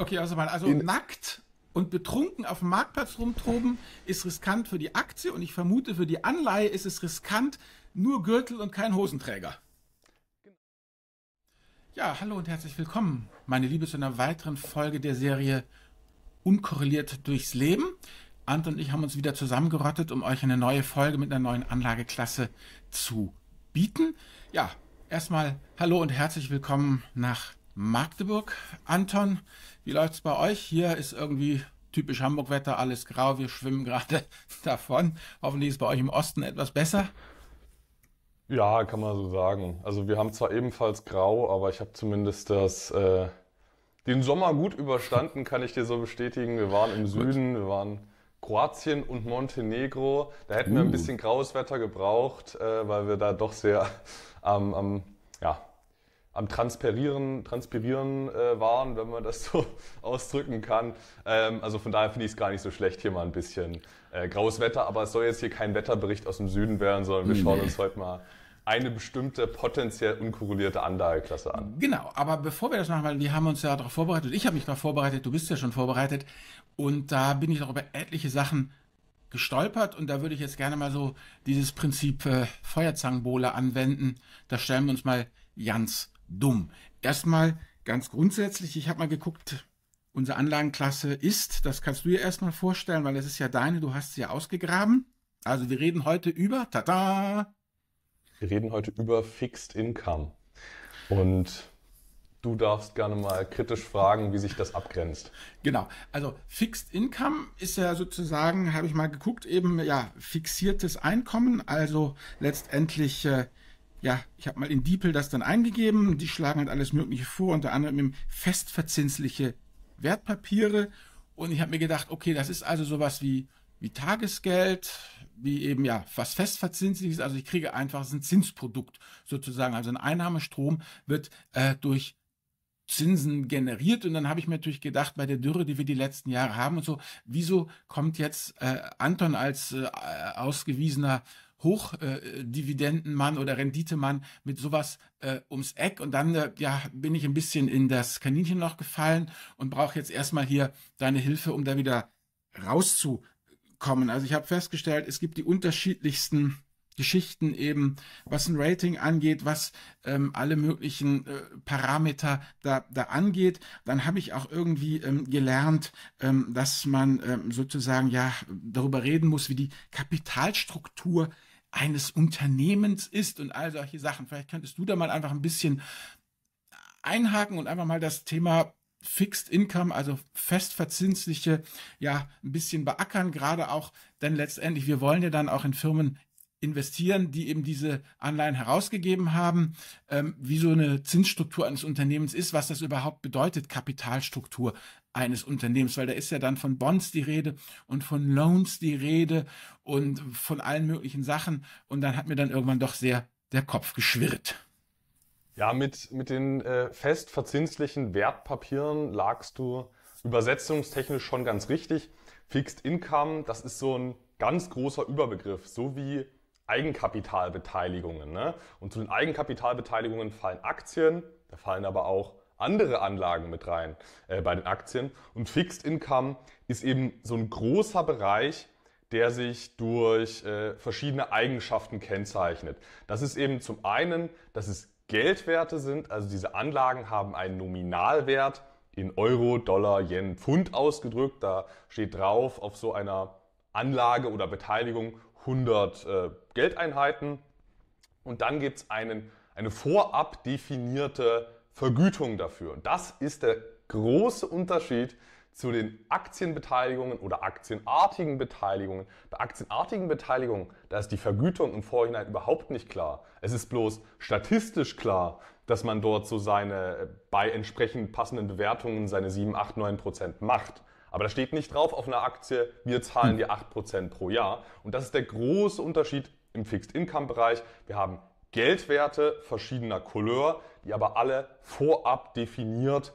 Okay, also mal, also nackt und betrunken auf dem Marktplatz rumtoben ist riskant für die Aktie und ich vermute, für die Anleihe ist es riskant, nur Gürtel und kein Hosenträger. Ja, hallo und herzlich willkommen, meine Liebe, zu einer weiteren Folge der Serie Unkorreliert durchs Leben. Anton und ich haben uns wieder zusammengerottet, um euch eine neue Folge mit einer neuen Anlageklasse zu bieten. Ja, erstmal hallo und herzlich willkommen nach Magdeburg. Anton, wie läuft es bei euch? Hier ist irgendwie typisch Hamburg-Wetter, alles grau, wir schwimmen gerade davon. Hoffentlich ist bei euch im Osten etwas besser. Ja, kann man so sagen. Also wir haben zwar ebenfalls grau, aber ich habe zumindest das, äh, den Sommer gut überstanden, kann ich dir so bestätigen. Wir waren im Süden, wir waren Kroatien und Montenegro. Da hätten uh. wir ein uh. bisschen graues Wetter gebraucht, äh, weil wir da doch sehr am, ähm, ähm, ja, am Transpirieren, Transpirieren äh, waren, wenn man das so ausdrücken kann. Ähm, also von daher finde ich es gar nicht so schlecht, hier mal ein bisschen äh, graues Wetter, aber es soll jetzt hier kein Wetterbericht aus dem Süden werden, sondern wir schauen nee. uns heute mal eine bestimmte potenziell unkorrelierte Anlageklasse an. Genau, aber bevor wir das machen, wir haben uns ja darauf vorbereitet, ich habe mich darauf vorbereitet, du bist ja schon vorbereitet und da bin ich noch über etliche Sachen gestolpert und da würde ich jetzt gerne mal so dieses Prinzip äh, Feuerzangenbowle anwenden. Da stellen wir uns mal Jans dumm. Erstmal ganz grundsätzlich, ich habe mal geguckt, unsere Anlagenklasse ist, das kannst du dir erstmal vorstellen, weil es ist ja deine, du hast sie ja ausgegraben. Also wir reden heute über, tada! Wir reden heute über Fixed Income. Und du darfst gerne mal kritisch fragen, wie sich das abgrenzt. Genau. Also Fixed Income ist ja sozusagen, habe ich mal geguckt, eben ja fixiertes Einkommen, also letztendlich äh, ja, ich habe mal in Diepel das dann eingegeben. Die schlagen halt alles Mögliche vor, unter anderem festverzinsliche Wertpapiere. Und ich habe mir gedacht, okay, das ist also sowas wie, wie Tagesgeld, wie eben ja was festverzinsliches. Also ich kriege einfach ein Zinsprodukt sozusagen. Also ein Einnahmestrom wird äh, durch Zinsen generiert. Und dann habe ich mir natürlich gedacht, bei der Dürre, die wir die letzten Jahre haben und so, wieso kommt jetzt äh, Anton als äh, ausgewiesener Hochdividendenmann äh, oder Renditemann mit sowas äh, ums Eck und dann äh, ja, bin ich ein bisschen in das Kaninchenloch gefallen und brauche jetzt erstmal hier deine Hilfe, um da wieder rauszukommen. Also ich habe festgestellt, es gibt die unterschiedlichsten Geschichten eben, was ein Rating angeht, was ähm, alle möglichen äh, Parameter da, da angeht. Dann habe ich auch irgendwie ähm, gelernt, ähm, dass man ähm, sozusagen ja darüber reden muss, wie die Kapitalstruktur eines Unternehmens ist und all solche Sachen. Vielleicht könntest du da mal einfach ein bisschen einhaken und einfach mal das Thema Fixed Income, also festverzinsliche, ja, ein bisschen beackern, gerade auch, denn letztendlich, wir wollen ja dann auch in Firmen investieren, die eben diese Anleihen herausgegeben haben, ähm, wie so eine Zinsstruktur eines Unternehmens ist, was das überhaupt bedeutet, Kapitalstruktur eines Unternehmens, weil da ist ja dann von Bonds die Rede und von Loans die Rede und von allen möglichen Sachen. Und dann hat mir dann irgendwann doch sehr der Kopf geschwirrt. Ja, mit, mit den äh, fest verzinslichen Wertpapieren lagst du übersetzungstechnisch schon ganz richtig. Fixed Income, das ist so ein ganz großer Überbegriff, so wie Eigenkapitalbeteiligungen. Ne? Und zu den Eigenkapitalbeteiligungen fallen Aktien, da fallen aber auch andere Anlagen mit rein äh, bei den Aktien. Und Fixed Income ist eben so ein großer Bereich, der sich durch äh, verschiedene Eigenschaften kennzeichnet. Das ist eben zum einen, dass es Geldwerte sind, also diese Anlagen haben einen Nominalwert in Euro, Dollar, Yen, Pfund ausgedrückt. Da steht drauf auf so einer Anlage oder Beteiligung 100 äh, Geldeinheiten. Und dann gibt es eine vorab definierte Vergütung dafür. Und Das ist der große Unterschied zu den Aktienbeteiligungen oder aktienartigen Beteiligungen. Bei aktienartigen Beteiligungen, da ist die Vergütung im Vorhinein überhaupt nicht klar. Es ist bloß statistisch klar, dass man dort so seine äh, bei entsprechend passenden Bewertungen seine 7, 8, 9 Prozent macht. Aber da steht nicht drauf auf einer Aktie, wir zahlen dir 8 Prozent pro Jahr. Und das ist der große Unterschied im Fixed-Income-Bereich. Wir haben Geldwerte verschiedener Couleur, die aber alle vorab definiert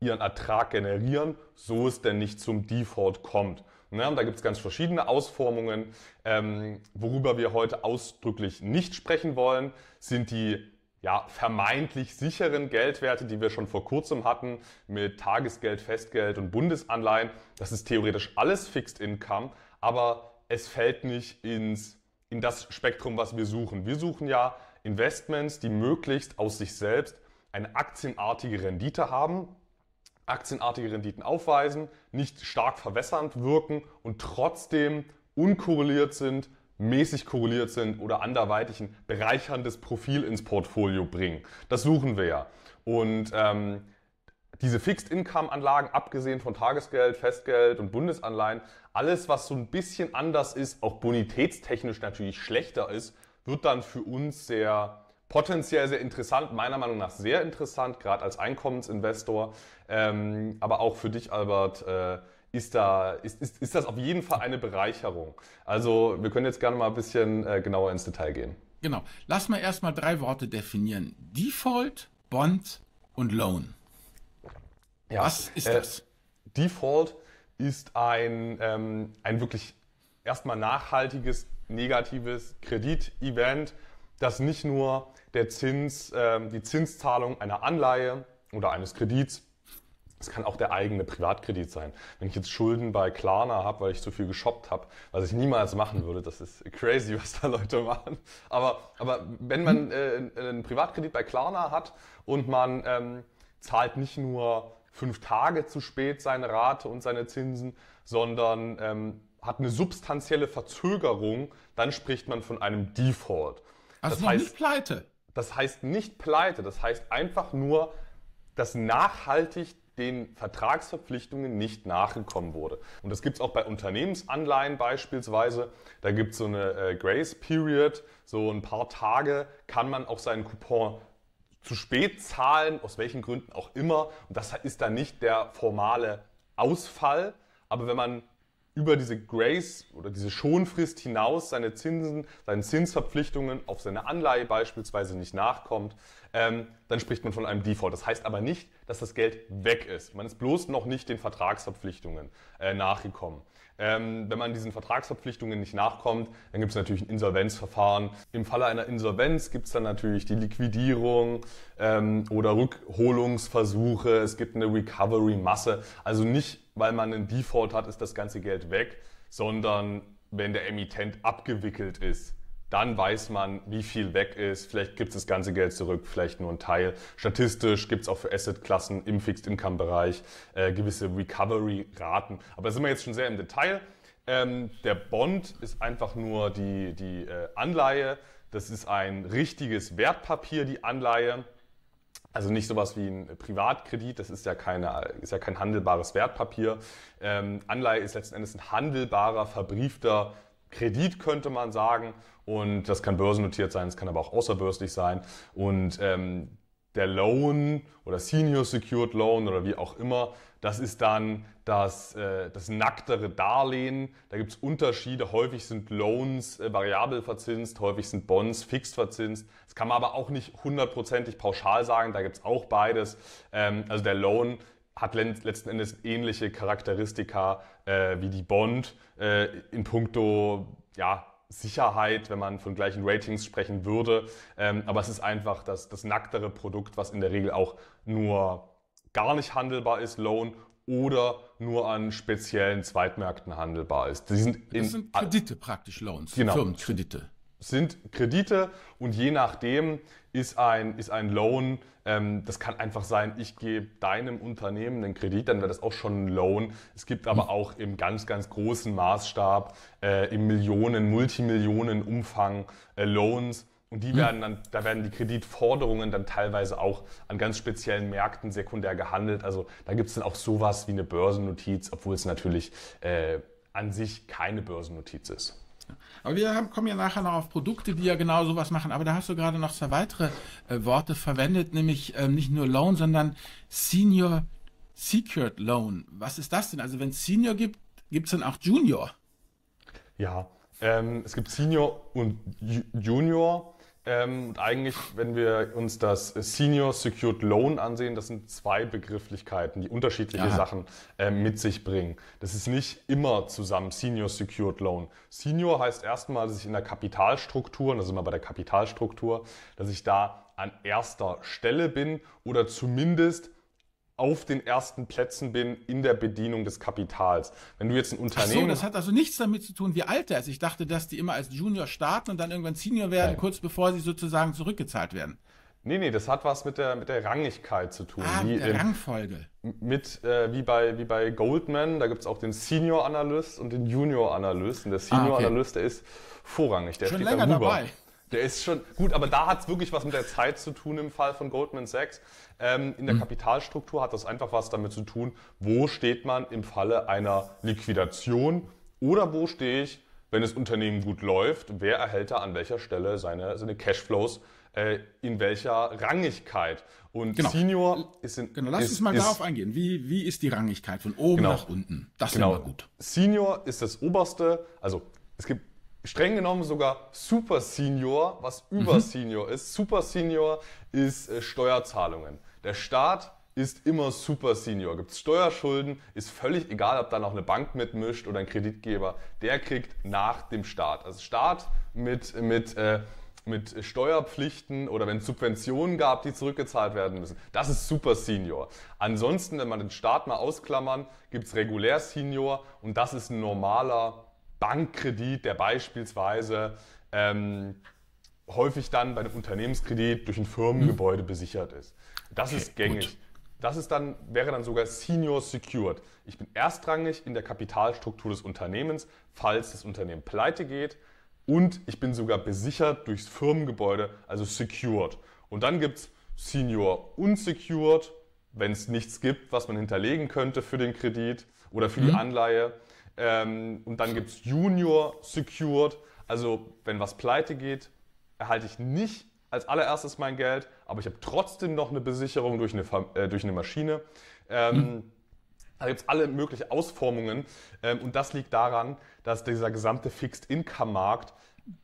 ihren Ertrag generieren, so es denn nicht zum Default kommt. Ja, ne, da gibt es ganz verschiedene Ausformungen. Ähm, worüber wir heute ausdrücklich nicht sprechen wollen, sind die ja, vermeintlich sicheren Geldwerte, die wir schon vor kurzem hatten, mit Tagesgeld, Festgeld und Bundesanleihen. Das ist theoretisch alles Fixed Income, aber es fällt nicht ins, in das Spektrum, was wir suchen. Wir suchen ja Investments, die möglichst aus sich selbst eine aktienartige Rendite haben, aktienartige Renditen aufweisen, nicht stark verwässernd wirken und trotzdem unkorreliert sind, mäßig korreliert sind oder anderweitig ein bereicherndes Profil ins Portfolio bringen. Das suchen wir ja. Und ähm, diese Fixed Income Anlagen, abgesehen von Tagesgeld, Festgeld und Bundesanleihen, alles was so ein bisschen anders ist, auch bonitätstechnisch natürlich schlechter ist wird dann für uns sehr potenziell sehr interessant, meiner Meinung nach sehr interessant, gerade als Einkommensinvestor. Ähm, aber auch für dich, Albert, äh, ist, da, ist, ist, ist das auf jeden Fall eine Bereicherung. Also wir können jetzt gerne mal ein bisschen äh, genauer ins Detail gehen. Genau. Lass mal erstmal drei Worte definieren. Default, Bond und Loan. Ja, Was ist äh, das? Default ist ein, ähm, ein wirklich erstmal nachhaltiges, negatives Kreditevent, das nicht nur der Zins, ähm, die Zinszahlung einer Anleihe oder eines Kredits, es kann auch der eigene Privatkredit sein. Wenn ich jetzt Schulden bei Klarna habe, weil ich zu viel geshoppt habe, was ich niemals machen würde, das ist crazy, was da Leute machen. Aber, aber wenn man äh, einen Privatkredit bei Klarna hat und man ähm, zahlt nicht nur fünf Tage zu spät seine Rate und seine Zinsen, sondern ähm, hat eine substanzielle Verzögerung, dann spricht man von einem Default. Also das heißt nicht pleite. Das heißt nicht pleite, das heißt einfach nur, dass nachhaltig den Vertragsverpflichtungen nicht nachgekommen wurde. Und das gibt es auch bei Unternehmensanleihen beispielsweise. Da gibt es so eine äh, Grace Period, so ein paar Tage kann man auch seinen Coupon zu spät zahlen, aus welchen Gründen auch immer. Und das ist dann nicht der formale Ausfall. Aber wenn man über diese Grace oder diese Schonfrist hinaus seine Zinsen, seinen Zinsverpflichtungen auf seine Anleihe beispielsweise nicht nachkommt, ähm, dann spricht man von einem Default. Das heißt aber nicht, dass das Geld weg ist. Man ist bloß noch nicht den Vertragsverpflichtungen äh, nachgekommen. Ähm, wenn man diesen Vertragsverpflichtungen nicht nachkommt, dann gibt es natürlich ein Insolvenzverfahren. Im Falle einer Insolvenz gibt es dann natürlich die Liquidierung ähm, oder Rückholungsversuche. Es gibt eine Recovery-Masse. Also nicht weil man einen Default hat, ist das ganze Geld weg, sondern wenn der Emittent abgewickelt ist, dann weiß man, wie viel weg ist. Vielleicht gibt es das ganze Geld zurück, vielleicht nur ein Teil. Statistisch gibt es auch für Assetklassen im Fixed-Income-Bereich äh, gewisse Recovery-Raten. Aber da sind wir jetzt schon sehr im Detail. Ähm, der Bond ist einfach nur die, die äh, Anleihe. Das ist ein richtiges Wertpapier, die Anleihe. Also nicht sowas wie ein Privatkredit, das ist ja, keine, ist ja kein handelbares Wertpapier. Ähm, Anleihe ist letzten Endes ein handelbarer, verbriefter Kredit, könnte man sagen. Und das kann börsennotiert sein, es kann aber auch außerbürstlich sein. Und ähm, der Loan oder Senior Secured Loan oder wie auch immer, das ist dann das, äh, das nacktere Darlehen. Da gibt es Unterschiede. Häufig sind Loans äh, variabel verzinst, häufig sind Bonds fix verzinst kann man aber auch nicht hundertprozentig pauschal sagen, da gibt es auch beides. Ähm, also der Loan hat letzten Endes ähnliche Charakteristika äh, wie die Bond äh, in puncto ja, Sicherheit, wenn man von gleichen Ratings sprechen würde. Ähm, aber es ist einfach das, das nacktere Produkt, was in der Regel auch nur gar nicht handelbar ist, Loan, oder nur an speziellen Zweitmärkten handelbar ist. Die sind das sind Kredite praktisch, Loans, genau. Firmenkredite sind Kredite und je nachdem ist ein, ist ein Loan, ähm, das kann einfach sein, ich gebe deinem Unternehmen einen Kredit, dann wäre das auch schon ein Loan. Es gibt aber mhm. auch im ganz, ganz großen Maßstab, äh, im Millionen, Multimillionen Umfang äh, Loans. Und die mhm. werden dann, da werden die Kreditforderungen dann teilweise auch an ganz speziellen Märkten sekundär gehandelt. Also da gibt es dann auch sowas wie eine Börsennotiz, obwohl es natürlich äh, an sich keine Börsennotiz ist. Ne? Aber wir haben, kommen ja nachher noch auf Produkte, die ja genau sowas machen. Aber da hast du gerade noch zwei weitere äh, Worte verwendet, nämlich ähm, nicht nur Loan, sondern Senior Secured Loan. Was ist das denn? Also wenn es Senior gibt, gibt es dann auch Junior? Ja, ähm, es gibt Senior und Junior. Ähm, eigentlich, wenn wir uns das Senior Secured Loan ansehen, das sind zwei Begrifflichkeiten, die unterschiedliche Aha. Sachen äh, mit sich bringen. Das ist nicht immer zusammen Senior Secured Loan. Senior heißt erstmal, dass ich in der Kapitalstruktur, und das sind wir bei der Kapitalstruktur, dass ich da an erster Stelle bin oder zumindest auf den ersten Plätzen bin in der Bedienung des Kapitals. Wenn du jetzt ein Unternehmen. Ach so, das hat also nichts damit zu tun, wie alt er ist. Ich dachte, dass die immer als Junior starten und dann irgendwann Senior werden, Nein. kurz bevor sie sozusagen zurückgezahlt werden. Nee, nee, das hat was mit der, mit der Rangigkeit zu tun. Ah, wie mit der in, Rangfolge. Mit, äh, wie, bei, wie bei Goldman, da gibt es auch den Senior Analyst und den Junior Analyst. Und der Senior ah, okay. Analyst, der ist vorrangig, der Schon steht länger darüber. dabei. Der ist schon gut, aber da hat es wirklich was mit der Zeit zu tun im Fall von Goldman Sachs. Ähm, in der mhm. Kapitalstruktur hat das einfach was damit zu tun, wo steht man im Falle einer Liquidation oder wo stehe ich, wenn das Unternehmen gut läuft, wer erhält da an welcher Stelle seine, seine Cashflows, äh, in welcher Rangigkeit. Und genau. Senior ist in. Genau, lass ist, uns mal ist, darauf eingehen. Wie, wie ist die Rangigkeit von oben genau. nach unten? Das genau. ist immer gut. Senior ist das oberste, also es gibt streng genommen sogar Super Senior, was mhm. über mhm. Senior ist. Super Senior ist äh, Steuerzahlungen. Der Staat ist immer Super Senior. Gibt es Steuerschulden, ist völlig egal, ob da noch eine Bank mitmischt oder ein Kreditgeber. Der kriegt nach dem Staat. Also Staat mit, mit, äh, mit Steuerpflichten oder wenn es Subventionen gab, die zurückgezahlt werden müssen. Das ist Super Senior. Ansonsten, wenn man den Staat mal ausklammern, gibt es Regulär Senior und das ist ein normaler Bankkredit, der beispielsweise ähm, häufig dann bei einem Unternehmenskredit durch ein Firmengebäude hm. besichert ist. Das okay, ist gängig. Gut. Das ist dann, wäre dann sogar Senior Secured. Ich bin erstrangig in der Kapitalstruktur des Unternehmens, falls das Unternehmen pleite geht. Und ich bin sogar besichert durchs Firmengebäude, also secured. Und dann gibt es Senior Unsecured, wenn es nichts gibt, was man hinterlegen könnte für den Kredit oder für mhm. die hm. Anleihe. Ähm, und dann gibt es Junior Secured. Also wenn was pleite geht, erhalte ich nicht als allererstes mein Geld, aber ich habe trotzdem noch eine Besicherung durch eine, äh, durch eine Maschine. Ähm, mhm. Da gibt es alle möglichen Ausformungen. Ähm, und das liegt daran, dass dieser gesamte Fixed-Income-Markt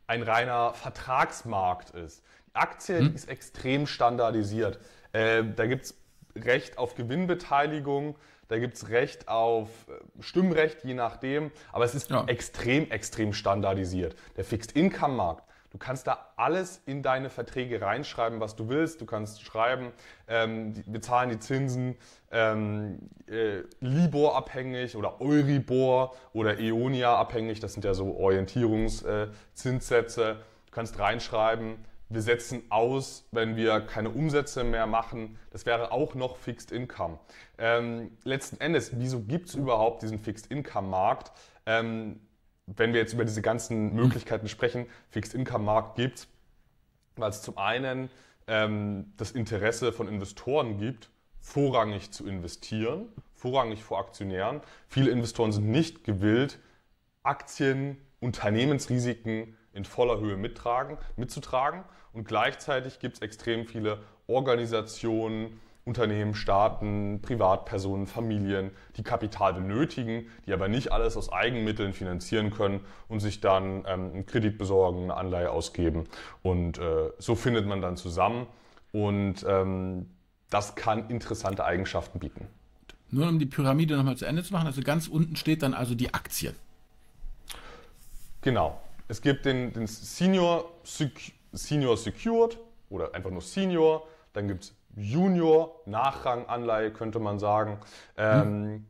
ein reiner Vertragsmarkt ist. Die Aktie mhm. ist extrem standardisiert. Äh, da gibt es Recht auf Gewinnbeteiligung, da gibt es Recht auf äh, Stimmrecht, je nachdem. Aber es ist ja. extrem, extrem standardisiert. Der Fixed-Income-Markt, du kannst da alles in deine Verträge reinschreiben, was du willst. Du kannst schreiben, ähm, die, wir die Zinsen ähm, äh, Libor-abhängig oder Euribor oder Eonia-abhängig. Das sind ja so Orientierungszinssätze. Äh, du kannst reinschreiben, wir setzen aus, wenn wir keine Umsätze mehr machen. Das wäre auch noch Fixed Income. Ähm, letzten Endes, wieso gibt es überhaupt diesen Fixed Income-Markt? Ähm, wenn wir jetzt über diese ganzen Möglichkeiten sprechen, Fixed Income-Markt gibt, weil es zum einen ähm, das Interesse von Investoren gibt, vorrangig zu investieren, vorrangig vor Aktionären. Viele Investoren sind nicht gewillt, Aktien, Unternehmensrisiken in voller Höhe mittragen, mitzutragen. Und gleichzeitig gibt es extrem viele Organisationen, Unternehmen, Staaten, Privatpersonen, Familien, die Kapital benötigen, die aber nicht alles aus Eigenmitteln finanzieren können und sich dann ähm, einen Kredit besorgen, eine Anleihe ausgeben. Und äh, so findet man dann zusammen und ähm, das kann interessante Eigenschaften bieten. Nur um die Pyramide nochmal zu Ende zu machen, also ganz unten steht dann also die Aktien. Genau. Es gibt den, den Senior Security Senior Secured oder einfach nur Senior. Dann gibt es Junior, Nachranganleihe könnte man sagen. Ähm, hm.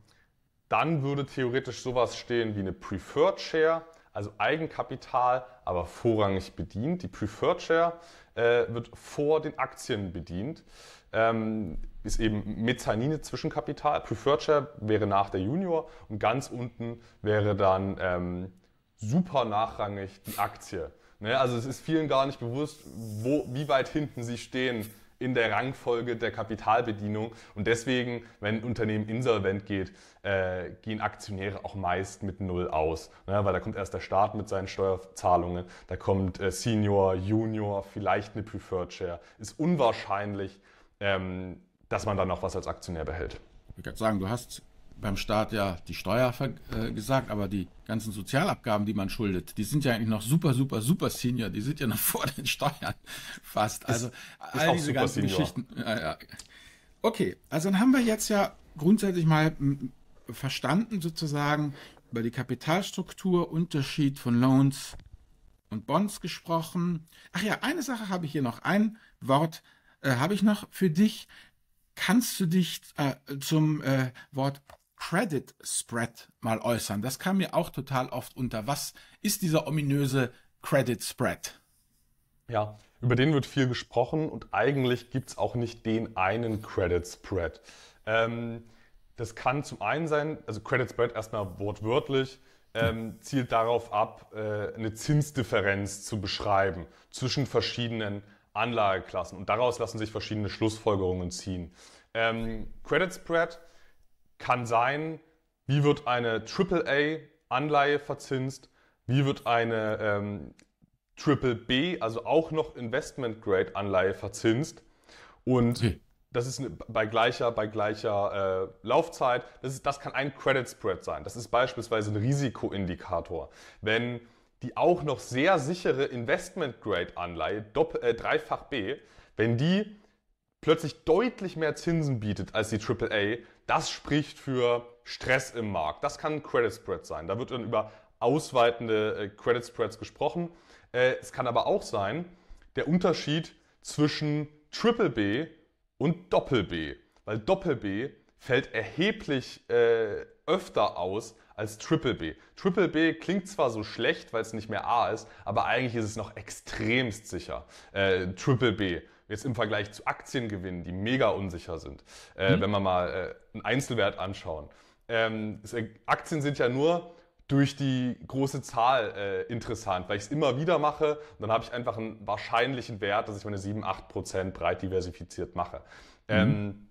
Dann würde theoretisch sowas stehen wie eine Preferred Share, also Eigenkapital, aber vorrangig bedient. Die Preferred Share äh, wird vor den Aktien bedient. Ähm, ist eben Mezzanine Zwischenkapital. Preferred Share wäre nach der Junior und ganz unten wäre dann ähm, super nachrangig die Aktie. Ne? Also es ist vielen gar nicht bewusst, wo, wie weit hinten sie stehen in der Rangfolge der Kapitalbedienung. Und deswegen, wenn ein Unternehmen insolvent geht, äh, gehen Aktionäre auch meist mit Null aus. Ne? Weil da kommt erst der Staat mit seinen Steuerzahlungen, da kommt äh, Senior, Junior, vielleicht eine Preferred Share. Ist unwahrscheinlich, ähm, dass man dann noch was als Aktionär behält. Ich kann sagen, du hast beim Staat ja die Steuer äh, gesagt, aber die ganzen Sozialabgaben, die man schuldet, die sind ja eigentlich noch super, super, super senior. Die sind ja noch vor den Steuern fast. Also ist, all ist diese ganzen senior. Geschichten. Ja, ja. Okay, also dann haben wir jetzt ja grundsätzlich mal verstanden sozusagen über die Kapitalstruktur, Unterschied von Loans und Bonds gesprochen. Ach ja, eine Sache habe ich hier noch. Ein Wort äh, habe ich noch für dich. Kannst du dich äh, zum äh, Wort Credit Spread mal äußern. Das kam mir auch total oft unter. Was ist dieser ominöse Credit Spread? Ja, über den wird viel gesprochen und eigentlich gibt es auch nicht den einen Credit Spread. Ähm, das kann zum einen sein, also Credit Spread erstmal wortwörtlich, ähm, zielt darauf ab, äh, eine Zinsdifferenz zu beschreiben zwischen verschiedenen Anlageklassen. Und daraus lassen sich verschiedene Schlussfolgerungen ziehen. Ähm, Credit Spread kann sein, wie wird eine AAA-Anleihe verzinst, wie wird eine ähm, Triple B, also auch noch Investment Grade Anleihe verzinst. Und okay. das ist bei gleicher, bei gleicher äh, Laufzeit. Das, ist, das kann ein Credit Spread sein. Das ist beispielsweise ein Risikoindikator. Wenn die auch noch sehr sichere Investment Grade Anleihe, äh, dreifach B, wenn die plötzlich deutlich mehr Zinsen bietet als die AAA, das spricht für Stress im Markt. Das kann ein Credit Spread sein. Da wird dann über ausweitende äh, Credit Spreads gesprochen. Äh, es kann aber auch sein, der Unterschied zwischen Triple B und Doppel B. Weil Doppel B fällt erheblich äh, öfter aus als Triple B. Triple B klingt zwar so schlecht, weil es nicht mehr A ist, aber eigentlich ist es noch extremst sicher. Äh, Triple B jetzt im Vergleich zu Aktiengewinnen, die mega unsicher sind, äh, mhm. wenn wir mal äh, einen Einzelwert anschauen. Ähm, äh, Aktien sind ja nur durch die große Zahl äh, interessant, weil ich es immer wieder mache und dann habe ich einfach einen wahrscheinlichen Wert, dass ich meine 7, 8 Prozent breit diversifiziert mache. Mhm. Ähm,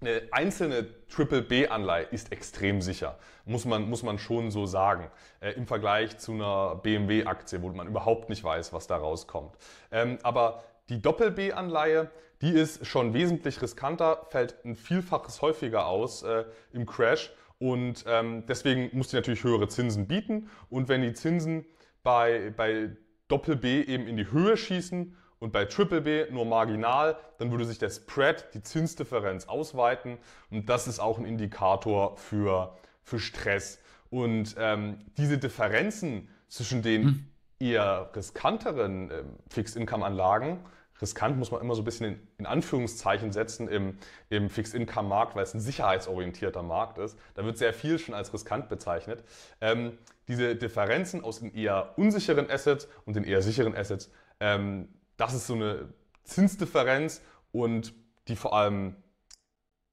eine einzelne Triple B-Anleihe ist extrem sicher, muss man, muss man schon so sagen, äh, im Vergleich zu einer BMW-Aktie, wo man überhaupt nicht weiß, was da rauskommt. Ähm, aber die Doppel-B-Anleihe, die ist schon wesentlich riskanter, fällt ein Vielfaches häufiger aus äh, im Crash und ähm, deswegen muss die natürlich höhere Zinsen bieten. Und wenn die Zinsen bei, bei Doppel-B eben in die Höhe schießen und bei Triple B nur marginal, dann würde sich der Spread, die Zinsdifferenz ausweiten und das ist auch ein Indikator für, für Stress. Und ähm, diese Differenzen zwischen den hm. eher riskanteren ähm, Fixed-Income-Anlagen riskant muss man immer so ein bisschen in, in Anführungszeichen setzen im, im Fixed-Income-Markt, weil es ein sicherheitsorientierter Markt ist. Da wird sehr viel schon als riskant bezeichnet. Ähm, diese Differenzen aus den eher unsicheren Assets und den eher sicheren Assets, ähm, das ist so eine Zinsdifferenz und die vor allem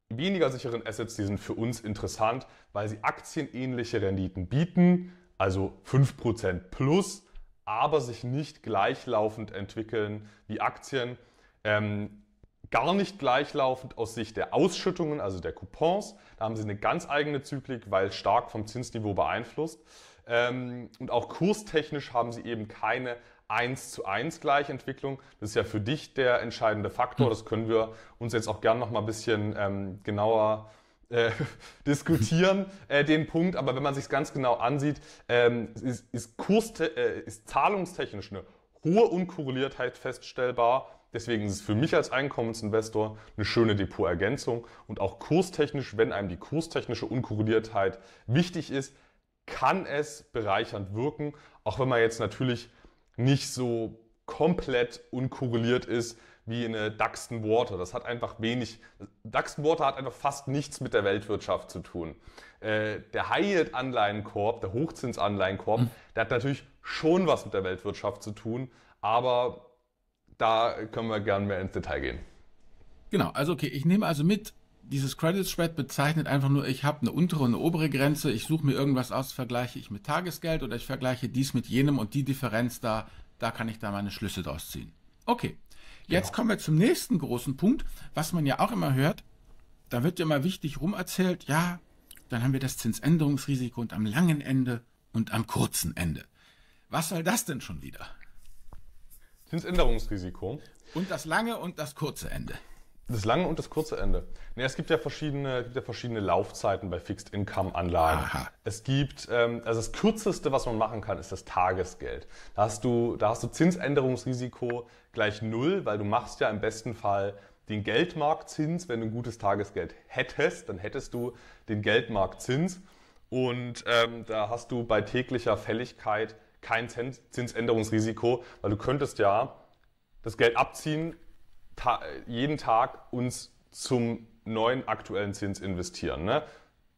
weniger sicheren Assets, die sind für uns interessant, weil sie aktienähnliche Renditen bieten, also 5% plus aber sich nicht gleichlaufend entwickeln wie Aktien. Ähm, gar nicht gleichlaufend aus Sicht der Ausschüttungen, also der Coupons. Da haben sie eine ganz eigene Zyklik, weil stark vom Zinsniveau beeinflusst. Ähm, und auch kurstechnisch haben sie eben keine 1 zu 1 Gleichentwicklung. Das ist ja für dich der entscheidende Faktor. Hm. Das können wir uns jetzt auch gerne noch mal ein bisschen ähm, genauer äh, diskutieren, äh, den Punkt, aber wenn man sich ganz genau ansieht, ähm, ist, ist, Kurste äh, ist zahlungstechnisch eine hohe Unkorreliertheit feststellbar. Deswegen ist es für mich als Einkommensinvestor eine schöne Depotergänzung und auch kurstechnisch, wenn einem die kurstechnische Unkorreliertheit wichtig ist, kann es bereichernd wirken, auch wenn man jetzt natürlich nicht so komplett unkorreliert ist wie eine Duxton Water. Das hat einfach wenig, Duxton Water hat einfach fast nichts mit der Weltwirtschaft zu tun. Äh, der High-Yield-Anleihenkorb, der Hochzinsanleihenkorb, mhm. der hat natürlich schon was mit der Weltwirtschaft zu tun, aber da können wir gern mehr ins Detail gehen. Genau, also okay, ich nehme also mit, dieses Credit Spread bezeichnet einfach nur, ich habe eine untere und eine obere Grenze, ich suche mir irgendwas aus, vergleiche ich mit Tagesgeld oder ich vergleiche dies mit jenem und die Differenz da, da kann ich da meine Schlüsse draus ziehen. Okay, Jetzt ja. Genau. kommen wir zum nächsten großen Punkt, was man ja auch immer hört. Da wird ja mal wichtig rumerzählt, ja, dann haben wir das Zinsänderungsrisiko und am langen Ende und am kurzen Ende. Was soll das denn schon wieder? Zinsänderungsrisiko. Und das lange und das kurze Ende. Das lange und das kurze Ende. Nee, es gibt ja verschiedene, gibt ja verschiedene Laufzeiten bei Fixed Income Anlagen. Aha. Es gibt, ähm, also das kürzeste, was man machen kann, ist das Tagesgeld. Da hast du, da hast du Zinsänderungsrisiko gleich null, weil du machst ja im besten Fall den Geldmarktzins, wenn du ein gutes Tagesgeld hättest, dann hättest du den Geldmarktzins und ähm, da hast du bei täglicher Fälligkeit kein Zinsänderungsrisiko, weil du könntest ja das Geld abziehen, ta jeden Tag uns zum neuen aktuellen Zins investieren. Ne?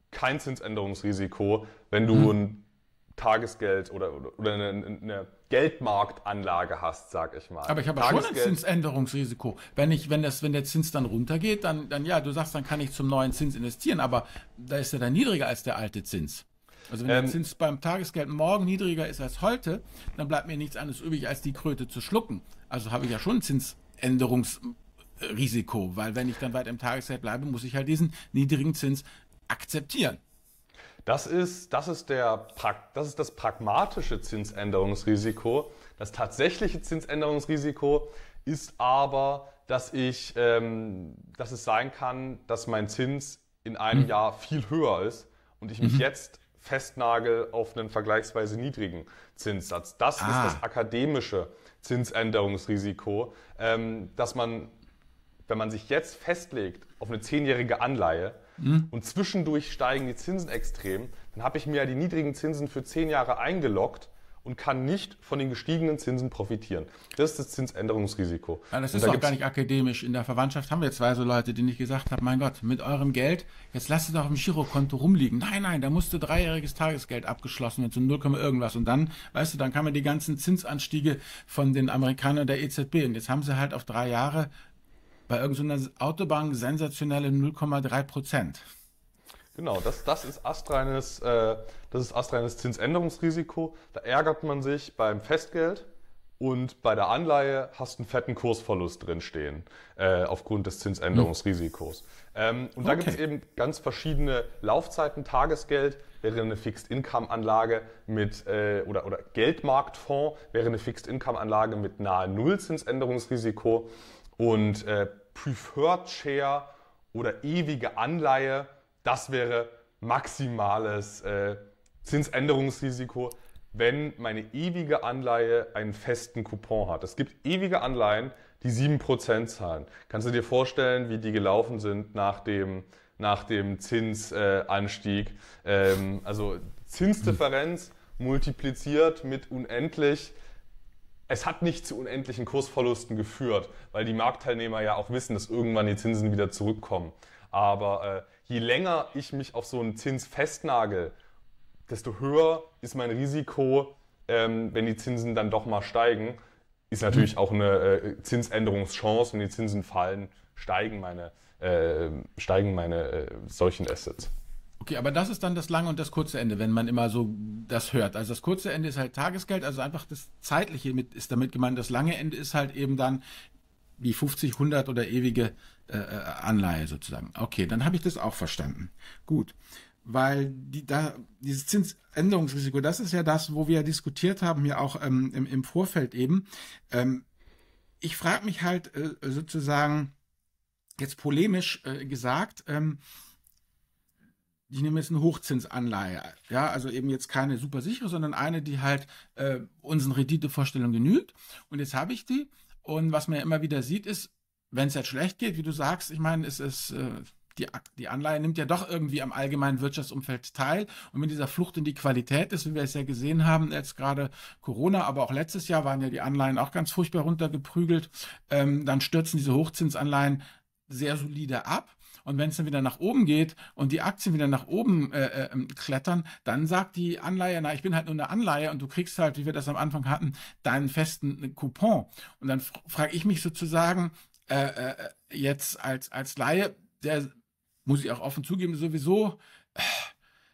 Kein Zinsänderungsrisiko, wenn du mhm. ein Tagesgeld oder, oder, oder eine, eine Geldmarktanlage hast, sag ich mal. Aber ich habe schon ein Zinsänderungsrisiko. Wenn ich, wenn das, wenn der Zins dann runtergeht, dann, dann ja, du sagst, dann kann ich zum neuen Zins investieren, aber da ist er dann niedriger als der alte Zins. Also wenn ähm, der Zins beim Tagesgeld morgen niedriger ist als heute, dann bleibt mir nichts anderes übrig, als die Kröte zu schlucken. Also habe ich ja schon ein Zinsänderungsrisiko, weil wenn ich dann weit im Tagesgeld bleibe, muss ich halt diesen niedrigen Zins akzeptieren. Das ist, das ist, der, das ist das pragmatische Zinsänderungsrisiko. Das tatsächliche Zinsänderungsrisiko ist aber, dass, ich, ähm, dass es sein kann, dass mein Zins in einem mhm. Jahr viel höher ist und ich mich mhm. jetzt festnagel auf einen vergleichsweise niedrigen Zinssatz. Das ah. ist das akademische Zinsänderungsrisiko, ähm, dass man, wenn man sich jetzt festlegt auf eine zehnjährige Anleihe, mhm. und zwischendurch steigen die Zinsen extrem, dann habe ich mir ja die niedrigen Zinsen für zehn Jahre eingeloggt und kann nicht von den gestiegenen Zinsen profitieren. Das ist das Zinsänderungsrisiko. Ja, das ist da auch gar nicht akademisch. In der Verwandtschaft haben wir zwei so Leute, denen ich gesagt habe, mein Gott, mit eurem Geld, jetzt lasst es doch im Girokonto rumliegen. Nein, nein, da musste dreijähriges Tagesgeld abgeschlossen werden so 0, irgendwas. Und dann, weißt du, dann kamen die ganzen Zinsanstiege von den Amerikanern der EZB. Und jetzt haben sie halt auf drei Jahre bei irgendeiner so Autobahn sensationelle 0,3 Prozent. Genau, das, das, ist astreines, äh, das ist astreines Zinsänderungsrisiko. Da ärgert man sich beim Festgeld und bei der Anleihe hast einen fetten Kursverlust drinstehen äh, aufgrund des Zinsänderungsrisikos. Ähm, und okay. da gibt es eben ganz verschiedene Laufzeiten. Tagesgeld wäre eine Fixed-Income-Anlage mit äh, oder, oder Geldmarktfonds wäre eine Fixed-Income-Anlage mit nahe Null Zinsänderungsrisiko. Und äh, Preferred Share oder ewige Anleihe. Das wäre maximales äh, Zinsänderungsrisiko, wenn meine ewige Anleihe einen festen Coupon hat. Es gibt ewige Anleihen, die 7% zahlen. Kannst du dir vorstellen, wie die gelaufen sind nach dem, nach dem Zinsanstieg? Äh, ähm, also Zinsdifferenz multipliziert mit unendlich es hat nicht zu unendlichen Kursverlusten geführt, weil die Marktteilnehmer ja auch wissen, dass irgendwann die Zinsen wieder zurückkommen. Aber äh, je länger ich mich auf so einen Zins festnagel, desto höher ist mein Risiko, ähm, wenn die Zinsen dann doch mal steigen. Ist natürlich auch eine äh, Zinsänderungschance, wenn die Zinsen fallen, steigen meine, äh, steigen meine äh, solchen Assets. Okay, aber das ist dann das lange und das kurze Ende, wenn man immer so das hört. Also das kurze Ende ist halt Tagesgeld, also einfach das zeitliche mit, ist damit gemeint. Das lange Ende ist halt eben dann die 50, 100 oder ewige äh, äh, Anleihe sozusagen. Okay, dann habe ich das auch verstanden. Gut, weil die, da, dieses Zinsänderungsrisiko, das ist ja das, wo wir diskutiert haben, ja auch ähm, im, im, Vorfeld eben. Ähm, ich frage mich halt äh, sozusagen jetzt polemisch äh, gesagt, ähm, ich nehme jetzt eine Hochzinsanleihe, ja, also eben jetzt keine super sichere, sondern eine, die halt äh, unseren Renditevorstellungen genügt. Und jetzt habe ich die. Und was man ja immer wieder sieht, ist, wenn es jetzt schlecht geht, wie du sagst, ich meine, es ist äh, die, die Anleihe nimmt ja doch irgendwie am allgemeinen Wirtschaftsumfeld teil. Und mit dieser Flucht in die Qualität ist, wie wir es ja gesehen haben, jetzt gerade Corona, aber auch letztes Jahr waren ja die Anleihen auch ganz furchtbar runtergeprügelt. Ähm, dann stürzen diese Hochzinsanleihen sehr solide ab. Und wenn es dann wieder nach oben geht und die Aktien wieder nach oben äh, äh, ähm, klettern, dann sagt die Anleihe, na, ich bin halt nur eine Anleihe und du kriegst halt, wie wir das am Anfang hatten, deinen festen äh, Coupon. Und dann frage ich mich sozusagen äh, äh, jetzt als, als Laie, der muss ich auch offen zugeben, sowieso, äh,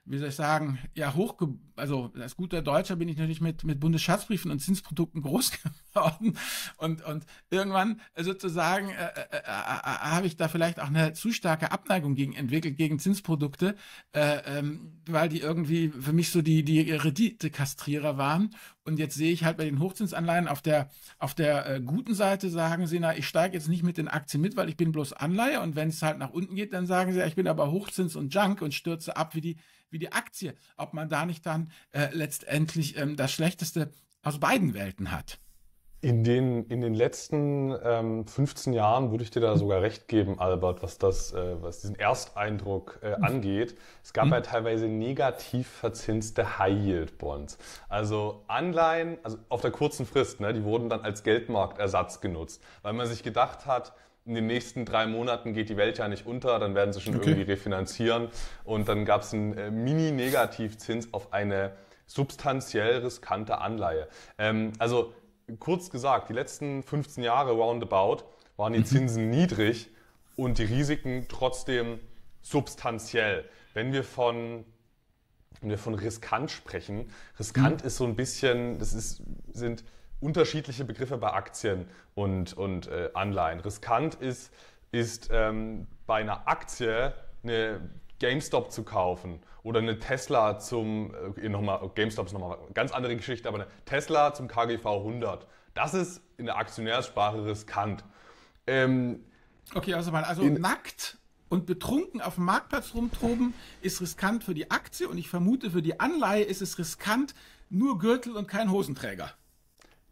wie soll ich sagen, ja, hochgeblieben also als guter Deutscher bin ich natürlich mit, mit Bundesschatzbriefen und Zinsprodukten groß geworden. Und, und irgendwann äh, sozusagen äh äh, äh, äh, äh, habe ich da vielleicht auch eine zu starke Abneigung gegen entwickelt, gegen Zinsprodukte, ähm, weil die irgendwie für mich so die, die Renditekastrierer waren. Und jetzt sehe ich halt bei den Hochzinsanleihen auf der, auf der guten Seite sagen sie, na, ich steige jetzt nicht mit den Aktien mit, weil ich bin bloß Anleihe. Und wenn es halt nach unten geht, dann sagen sie, ich bin aber Hochzins und Junk und stürze ab wie die, wie die Aktie. Ob man da nicht dann äh, letztendlich ähm, das Schlechteste aus beiden Welten hat. In den, in den letzten ähm, 15 Jahren würde ich dir da sogar recht geben, Albert, was das, äh, was diesen Ersteindruck äh, mhm. angeht. Es gab mhm. ja teilweise negativ verzinste High-Yield-Bonds. Also Anleihen, also auf der kurzen Frist, ne, die wurden dann als Geldmarktersatz genutzt, weil man sich gedacht hat, in den nächsten drei Monaten geht die Welt ja nicht unter, dann werden sie schon okay. irgendwie refinanzieren. Und dann gab es einen äh, Mini-Negativzins auf eine substanziell riskante Anleihe. Ähm, also kurz gesagt, die letzten 15 Jahre roundabout waren die mhm. Zinsen niedrig und die Risiken trotzdem substanziell. Wenn wir von wenn wir von riskant sprechen, riskant mhm. ist so ein bisschen, das ist, sind unterschiedliche Begriffe bei Aktien und, und äh, Anleihen. Riskant ist, ist ähm, bei einer Aktie eine GameStop zu kaufen oder eine Tesla zum, äh, nochmal, oh, GameStop ist nochmal eine ganz andere Geschichte, aber eine Tesla zum KGV 100. Das ist in der Aktionärssprache riskant. Ähm, okay, also mal, also nackt und betrunken auf dem Marktplatz rumtoben ist riskant für die Aktie und ich vermute, für die Anleihe ist es riskant, nur Gürtel und kein Hosenträger.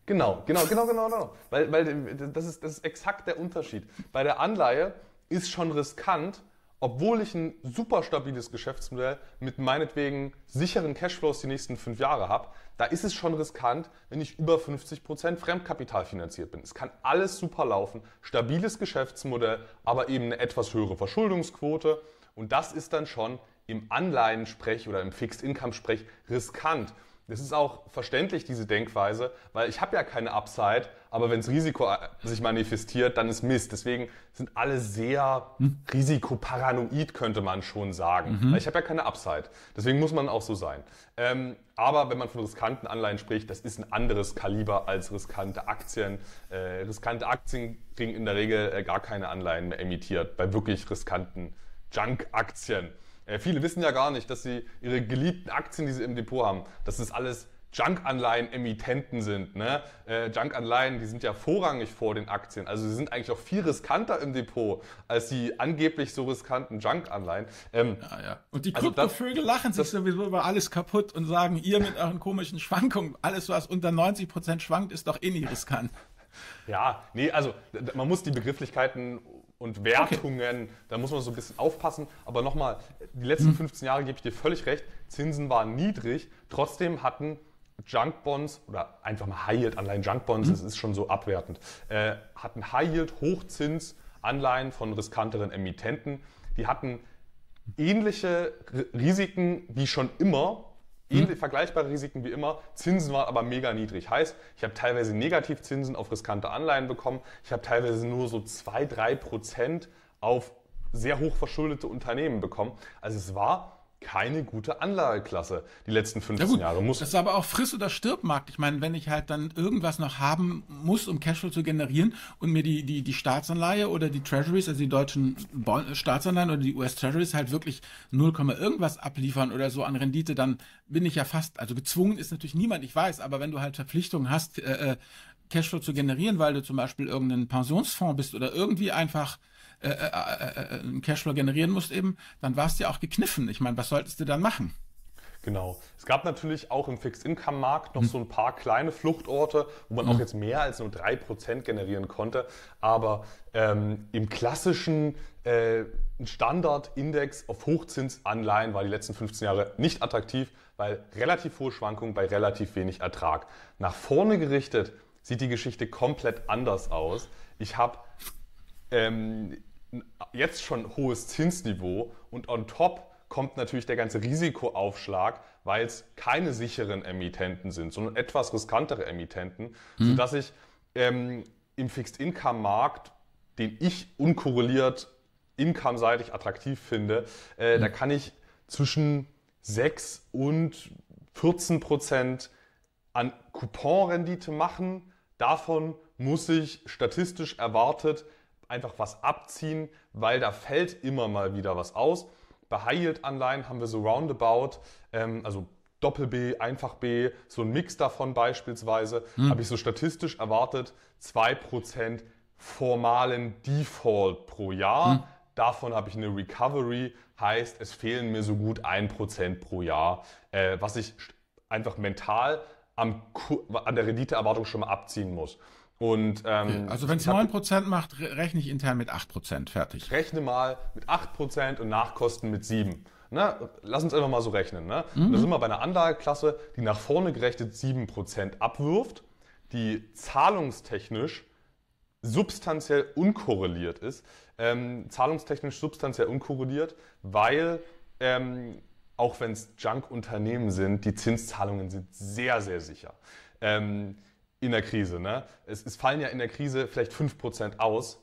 Genau, genau, genau, genau, genau. Weil, weil das, ist, das ist exakt der Unterschied. Bei der Anleihe ist schon riskant, obwohl ich ein super stabiles Geschäftsmodell mit meinetwegen sicheren Cashflows die nächsten fünf Jahre habe, da ist es schon riskant, wenn ich über 50% Prozent Fremdkapital finanziert bin. Es kann alles super laufen, stabiles Geschäftsmodell, aber eben eine etwas höhere Verschuldungsquote. Und das ist dann schon im Anleihen-Sprech oder im Fixed-Income-Sprech riskant. Das ist auch verständlich, diese Denkweise, weil ich habe ja keine Upside, aber wenns Risiko äh, sich manifestiert, dann ist Mist. Deswegen sind alle sehr hm? risikoparanoid, könnte man schon sagen. Mhm. ich habe ja keine Upside. Deswegen muss man auch so sein. Ähm, aber wenn man von riskanten Anleihen spricht, das ist ein anderes Kaliber als riskante Aktien. Äh, riskante Aktien kriegen in der Regel äh, gar keine Anleihen mehr emittiert, bei wirklich riskanten Junk-Aktien. Äh, viele wissen ja gar nicht, dass sie ihre geliebten Aktien, die sie im Depot haben, dass das alles Junk-Anleihen-Emittenten sind. Ne? Äh, Junk-Anleihen, die sind ja vorrangig vor den Aktien. Also sie sind eigentlich auch viel riskanter im Depot als die angeblich so riskanten Junk-Anleihen. Ähm, ja, ja. Und die also Kryptovögel lachen sich sowieso über alles kaputt und sagen, ihr mit euren komischen Schwankungen, alles was unter 90% Prozent schwankt, ist doch eh nicht riskant. Ja, nee, also man muss die Begrifflichkeiten und Wertungen. Okay. Da muss man so ein bisschen aufpassen. Aber nochmal, die letzten mhm. 15 Jahre gebe ich dir völlig recht, Zinsen waren niedrig. Trotzdem hatten Junk Bonds oder einfach mal High Yield Anleihen, Junk Bonds, mhm. das ist schon so abwertend, äh, hatten High Yield Hochzins Anleihen von riskanteren Emittenten. Die hatten ähnliche R Risiken wie schon immer, hm? Ähnlich, vergleichbare Risiken wie immer. Zinsen waren aber mega niedrig. Heißt, ich habe teilweise Negativzinsen auf riskante Anleihen bekommen. Ich habe teilweise nur so 2-3% auf sehr hochverschuldete Unternehmen bekommen. Also es war keine gute Anlageklasse die letzten 15 ja gut, Jahre. Muss das ist aber auch Friss- oder Stirbmarkt. Ich meine, wenn ich halt dann irgendwas noch haben muss, um Cashflow zu generieren und mir die, die, die Staatsanleihe oder die Treasuries, also die deutschen Staatsanleihen oder die US-Treasuries halt wirklich 0, irgendwas abliefern oder so an Rendite, dann bin ich ja fast, also gezwungen ist natürlich niemand, ich weiß, aber wenn du halt Verpflichtungen hast, äh, äh Cashflow zu generieren, weil du zum Beispiel irgendeinen Pensionsfonds bist oder irgendwie einfach äh, äh, äh, äh Cashflow generieren musst eben, dann warst du ja auch gekniffen. Ich meine, was solltest du dann machen? Genau. Es gab natürlich auch im Fixed-Income-Markt noch hm. so ein paar kleine Fluchtorte, wo man auch hm. jetzt mehr als nur 3% generieren konnte. Aber ähm, im klassischen äh, Standard-Index auf Hochzinsanleihen war die letzten 15 Jahre nicht attraktiv, weil relativ hohe Schwankungen bei relativ wenig Ertrag. Nach vorne gerichtet sieht die Geschichte komplett anders aus. Ich habe ähm, jetzt schon hohes Zinsniveau und on top kommt natürlich der ganze Risikoaufschlag, weil es keine sicheren Emittenten sind, sondern etwas riskantere Emittenten, mhm. sodass ich ähm, im Fixed-Income-Markt, den ich unkorreliert income-seitig attraktiv finde, äh, mhm. da kann ich zwischen 6 und 14 Prozent an Couponrendite machen. Davon muss ich statistisch erwartet einfach was abziehen, weil da fällt immer mal wieder was aus. Bei High-Yield-Anleihen haben wir so roundabout, ähm, also Doppel-B, Einfach-B, so ein Mix davon beispielsweise, hm. habe ich so statistisch erwartet, 2% formalen Default pro Jahr. Hm. Davon habe ich eine Recovery, heißt, es fehlen mir so gut 1% pro Jahr, äh, was ich einfach mental am, an der Renditeerwartung schon mal abziehen muss. Und, ähm, also wenn es 9% hab, macht, rechne ich intern mit 8% fertig. Rechne mal mit 8% und Nachkosten mit 7%. Ne? Lass uns einfach mal so rechnen. Ne? Mhm. Da sind wir bei einer Anlageklasse, die nach vorne gerechnet 7% abwirft, die zahlungstechnisch substanziell unkorreliert ist. Ähm, zahlungstechnisch substanziell unkorreliert, weil ähm, auch wenn es Junk-Unternehmen sind, die Zinszahlungen sind sehr, sehr sicher. Ähm, in der Krise. Ne? Es, es, fallen ja in der Krise vielleicht 5% aus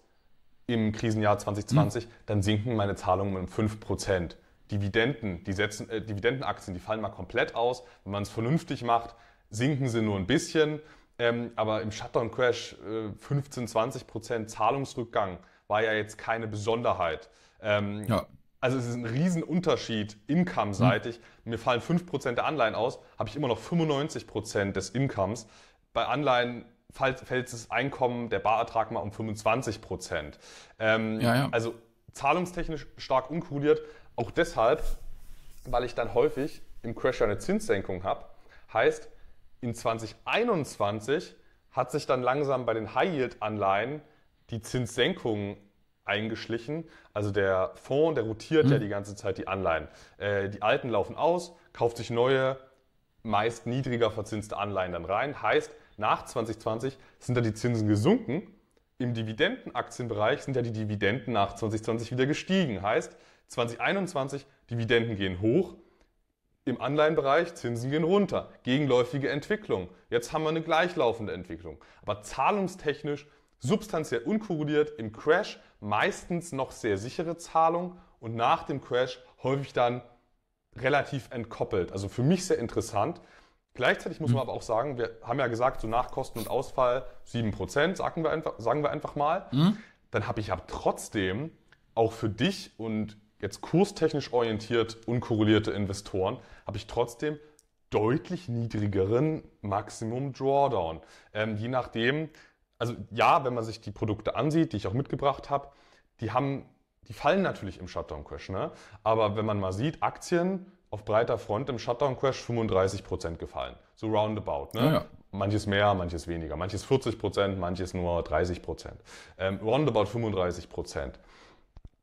im Krisenjahr 2020, mhm. dann sinken meine Zahlungen um 5%. Dividenden, die setzen, äh, Dividendenaktien, die fallen mal komplett aus. Wenn man es vernünftig macht, sinken sie nur ein bisschen. Ähm, aber im Shutdown-Crash äh, 15, 20 Prozent Zahlungsrückgang war ja jetzt keine Besonderheit. Ähm, ja. Also es ist ein Riesenunterschied income-seitig. Mhm. Mir fallen 5% der Anleihen aus, habe ich immer noch 95% des Incomes. Bei Anleihen fällt das Einkommen, der Barertrag mal um 25 Prozent. Ähm, ja, ja. Also zahlungstechnisch stark unkuliert. Auch deshalb, weil ich dann häufig im Crash eine Zinssenkung habe. Heißt, in 2021 hat sich dann langsam bei den High-Yield-Anleihen die Zinssenkung eingeschlichen. Also der Fonds, der rotiert mhm. ja hm. die ganze Zeit die Anleihen. Äh, die alten laufen aus, kauft sich neue, meist niedriger verzinste Anleihen dann rein. Heißt, nach 2020 sind da die Zinsen gesunken. Im Dividendenaktienbereich sind ja die Dividenden nach 2020 wieder gestiegen. Heißt, 2021 Dividenden gehen hoch, im Anleihenbereich Zinsen gehen runter. Gegenläufige Entwicklung. Jetzt haben wir eine gleichlaufende Entwicklung. Aber zahlungstechnisch substanziell unkorreliert im Crash, meistens noch sehr sichere Zahlung und nach dem Crash häufig dann relativ entkoppelt. Also für mich sehr interessant, Gleichzeitig muss man hm. aber auch sagen, wir haben ja gesagt, so nach Kosten und Ausfall 7%, sagen wir einfach, sagen wir einfach mal. Mhm. Dann habe ich ja trotzdem auch für dich und jetzt kurstechnisch orientiert unkorrelierte Investoren, habe ich trotzdem deutlich niedrigeren Maximum Drawdown. Ähm, je nachdem, also ja, wenn man sich die Produkte ansieht, die ich auch mitgebracht habe, die haben, die fallen natürlich im Shutdown Crash, ne? Aber wenn man mal sieht, Aktien auf breiter Front im Shutdown Crash 35 Prozent gefallen. So roundabout. Ne? Ja, Manches mehr, manches weniger. Manches 40 Prozent, manches nur 30 Prozent. Ähm, roundabout 35 Prozent.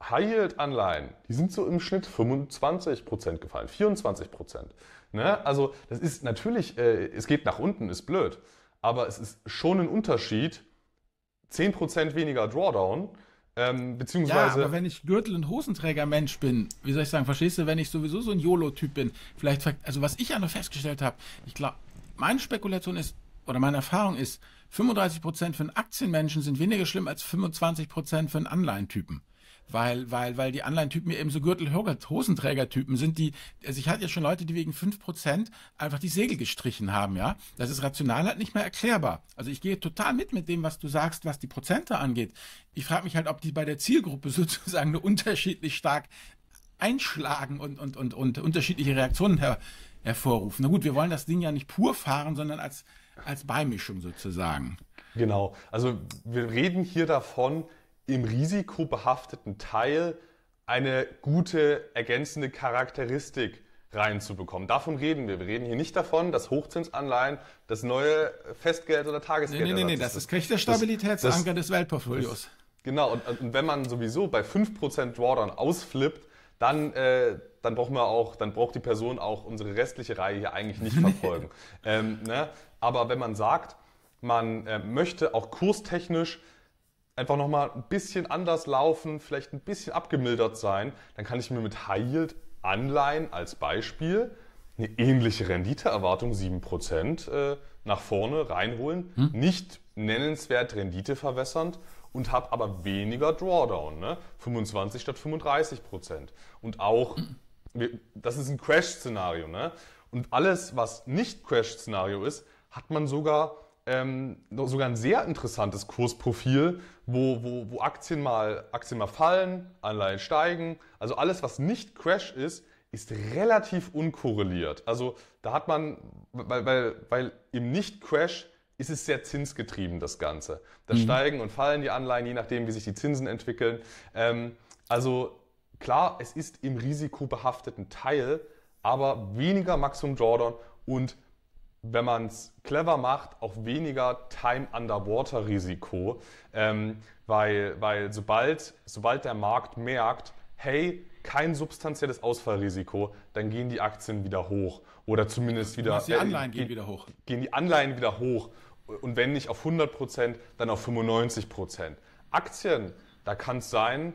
High-Yield-Anleihen, die sind so im Schnitt 25 Prozent gefallen, 24 Prozent. Ne? Also das ist natürlich, äh, es geht nach unten, ist blöd, aber es ist schon ein Unterschied, 10 Prozent weniger Drawdown ähm, beziehungsweise. Ja, aber wenn ich Gürtel- und Hosenträger-Mensch bin, wie soll ich sagen, verstehst du, wenn ich sowieso so ein YOLO-Typ bin, vielleicht, also was ich ja noch festgestellt habe, ich glaube, meine Spekulation ist, oder meine Erfahrung ist, 35% für einen Aktienmenschen sind weniger schlimm als 25% für einen Anleihentypen weil, weil, weil die Anleihentypen eben so Gürtel-Hosenträger-Typen sind, die, also ich hatte ja schon Leute, die wegen fünf Prozent einfach die Segel gestrichen haben, ja. Das ist rational halt nicht mehr erklärbar. Also ich gehe total mit mit dem, was du sagst, was die Prozente angeht. Ich frage mich halt, ob die bei der Zielgruppe sozusagen nur unterschiedlich stark einschlagen und, und, und, und unterschiedliche Reaktionen her, hervorrufen. Na gut, wir wollen das Ding ja nicht pur fahren, sondern als, als Beimischung sozusagen. Genau. Also wir reden hier davon, im risikobehafteten Teil eine gute ergänzende Charakteristik reinzubekommen. Davon reden wir. Wir reden hier nicht davon, dass Hochzinsanleihen das neue Festgeld oder Tagesgeld Nein, nein, nee, nee, nee, das ist Stabilitätsanker des Weltportfolios. Genau, und, und, wenn man sowieso bei 5% Drawdown ausflippt, dann, äh, dann brauchen wir auch, dann braucht die Person auch unsere restliche Reihe hier eigentlich nicht verfolgen. ähm, ne? Aber wenn man sagt, man äh, möchte auch kurstechnisch einfach nochmal ein bisschen anders laufen, vielleicht ein bisschen abgemildert sein, dann kann ich mir mit High Yield Anleihen als Beispiel eine ähnliche Renditeerwartung, 7% äh, nach vorne reinholen, hm? nicht nennenswert Rendite verwässernd und habe aber weniger Drawdown, ne? 25 statt 35 Prozent. Und auch, hm. das ist ein Crash-Szenario. Ne? Und alles, was nicht Crash-Szenario ist, hat man sogar ähm, sogar ein sehr interessantes Kursprofil, wo, wo, wo Aktien, mal, Aktien mal fallen, Anleihen steigen. Also alles, was nicht Crash ist, ist relativ unkorreliert. Also da hat man, weil, weil, weil im Nicht-Crash ist es sehr zinsgetrieben, das Ganze. Da mhm. steigen und fallen die Anleihen, je nachdem, wie sich die Zinsen entwickeln. Ähm, also klar, es ist im risikobehafteten Teil, aber weniger Maximum Jordan und wenn man es clever macht, auch weniger Time-Underwater-Risiko, ähm, weil, weil sobald, sobald der Markt merkt, hey, kein substanzielles Ausfallrisiko, dann gehen die Aktien wieder hoch oder zumindest wieder... Die äh, Anleihen äh, gehen, wieder hoch. Gehen die Anleihen wieder hoch und wenn nicht auf 100 Prozent, dann auf 95 Prozent. Aktien, da kann es sein,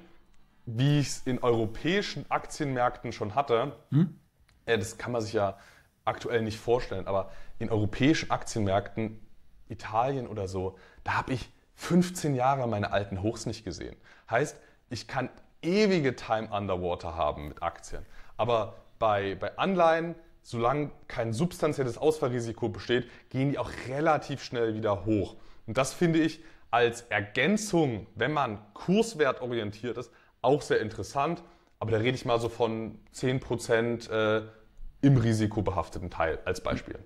wie ich es in europäischen Aktienmärkten schon hatte, hm? äh, das kann man sich ja aktuell nicht vorstellen, aber in europäischen Aktienmärkten, Italien oder so, da habe ich 15 Jahre meine alten Hochs nicht gesehen. Heißt, ich kann ewige Time Underwater haben mit Aktien. Aber bei, bei Anleihen, solange kein substanzielles Ausfallrisiko besteht, gehen die auch relativ schnell wieder hoch. Und das finde ich als Ergänzung, wenn man kurswertorientiert ist, auch sehr interessant. Aber da rede ich mal so von 10% äh, im risikobehafteten Teil als Beispiel.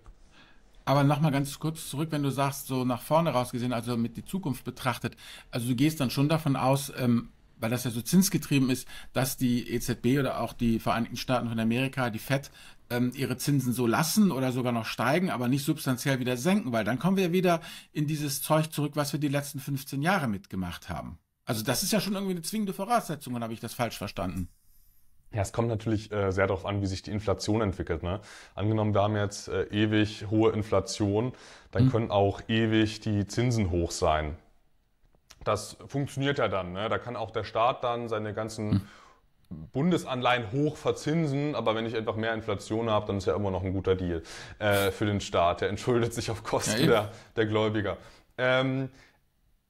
Aber nochmal ganz kurz zurück, wenn du sagst, so nach vorne raus gesehen, also mit die Zukunft betrachtet, also du gehst dann schon davon aus, ähm, weil das ja so zinsgetrieben ist, dass die EZB oder auch die Vereinigten Staaten von Amerika, die FED, ähm, ihre Zinsen so lassen oder sogar noch steigen, aber nicht substanziell wieder senken, weil dann kommen wir wieder in dieses Zeug zurück, was wir die letzten 15 Jahre mitgemacht haben. Also das ist ja schon irgendwie eine zwingende Voraussetzung, oder habe ich das falsch verstanden? Ja, es kommt natürlich äh, sehr darauf an, wie sich die Inflation entwickelt. Ne? Angenommen, wir haben jetzt äh, ewig hohe Inflation, dann mhm. können auch ewig die Zinsen hoch sein. Das funktioniert ja dann. Ne? Da kann auch der Staat dann seine ganzen mhm. Bundesanleihen hoch verzinsen, aber wenn ich einfach mehr Inflation habe, dann ist ja immer noch ein guter Deal äh, für den Staat. Der entschuldet sich auf Kosten ja, der, der, Gläubiger. Ähm,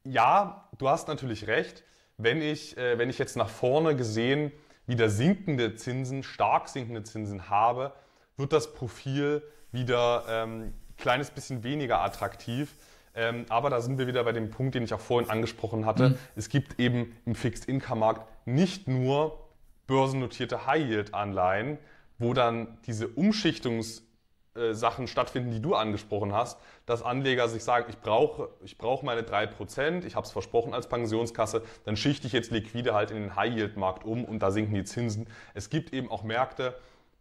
ja, du hast natürlich recht. Wenn ich, äh, wenn ich jetzt nach vorne gesehen wieder sinkende Zinsen, stark sinkende Zinsen habe, wird das Profil wieder ähm, ein kleines bisschen weniger attraktiv. Ähm, aber da sind wir wieder bei dem Punkt, den ich auch vorhin angesprochen hatte. Mhm. Es gibt eben im Fixed-Income-Markt nicht nur börsennotierte High-Yield-Anleihen, wo dann diese Umschichtungs- äh, Sachen stattfinden, die du angesprochen hast, dass Anleger sich sagen, ich brauche ich brauch meine 3%, ich habe es versprochen als Pensionskasse, dann schichte ich jetzt liquide halt in den High-Yield-Markt um und da sinken die Zinsen. Es gibt eben auch Märkte,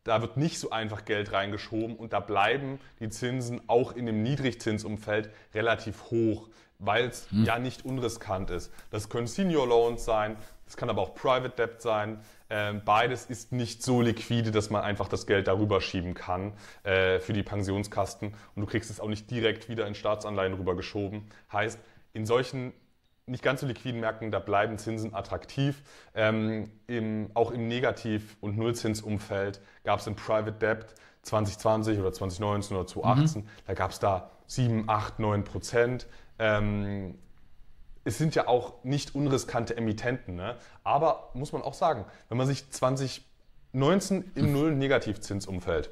da wird nicht so einfach Geld reingeschoben und da bleiben die Zinsen auch in dem Niedrigzinsumfeld relativ hoch, weil es hm. ja nicht unriskant ist. Das können Senior Loans sein, das kann aber auch Private Debt sein, ähm, beides ist nicht so liquide, dass man einfach das Geld darüber schieben kann äh, für die Pensionskasten und du kriegst es auch nicht direkt wieder in Staatsanleihen rübergeschoben. Heißt, in solchen nicht ganz so liquiden Märkten, da bleiben Zinsen attraktiv. Ähm, im, auch im Negativ- und Nullzinsumfeld gab es im Private Debt 2020 oder 2019 oder 2018, mhm. da gab es da 7, 8, 9 Prozent. Ähm, es sind ja auch nicht unriskante Emittenten. Ne? Aber muss man auch sagen, wenn man sich 2019 im Null-Negativzinsumfeld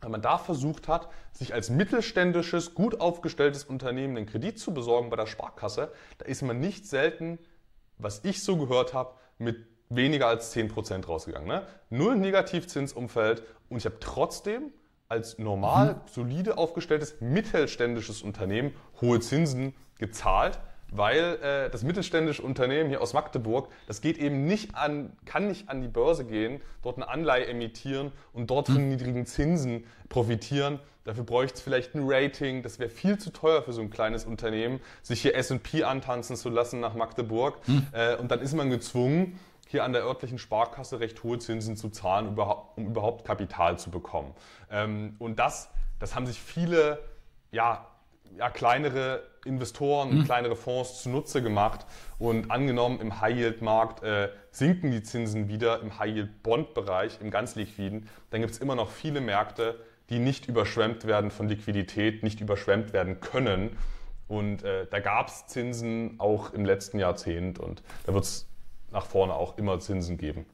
wenn man da versucht hat, sich als mittelständisches, gut aufgestelltes Unternehmen einen Kredit zu besorgen bei der Sparkasse, da ist man nicht selten, was ich so gehört habe, mit weniger als 10% rausgegangen. Ne? Null Negativzinsumfeld und ich habe trotzdem als normal, mhm. solide aufgestelltes, mittelständisches Unternehmen hohe Zinsen gezahlt weil äh, das mittelständische Unternehmen hier aus Magdeburg, das geht eben nicht an, kann nicht an die Börse gehen, dort eine Anleihe emittieren und dort von hm. niedrigen Zinsen profitieren. Dafür bräuchte es vielleicht ein Rating. Das wäre viel zu teuer für so ein kleines Unternehmen, sich hier S&P antanzen zu lassen nach Magdeburg. Hm. Äh, und dann ist man gezwungen, hier an der örtlichen Sparkasse recht hohe Zinsen zu zahlen, um überhaupt Kapital zu bekommen. Ähm, und das, das haben sich viele ja, ja, kleinere Investoren und mhm. kleinere Fonds zunutze gemacht. Und angenommen, im High-Yield-Markt äh, sinken die Zinsen wieder im High-Yield-Bond-Bereich, im ganz liquiden, dann gibt es immer noch viele Märkte, die nicht überschwemmt werden von Liquidität, nicht überschwemmt werden können. Und äh, da gab es Zinsen auch im letzten Jahrzehnt und da wird es nach vorne auch immer Zinsen geben.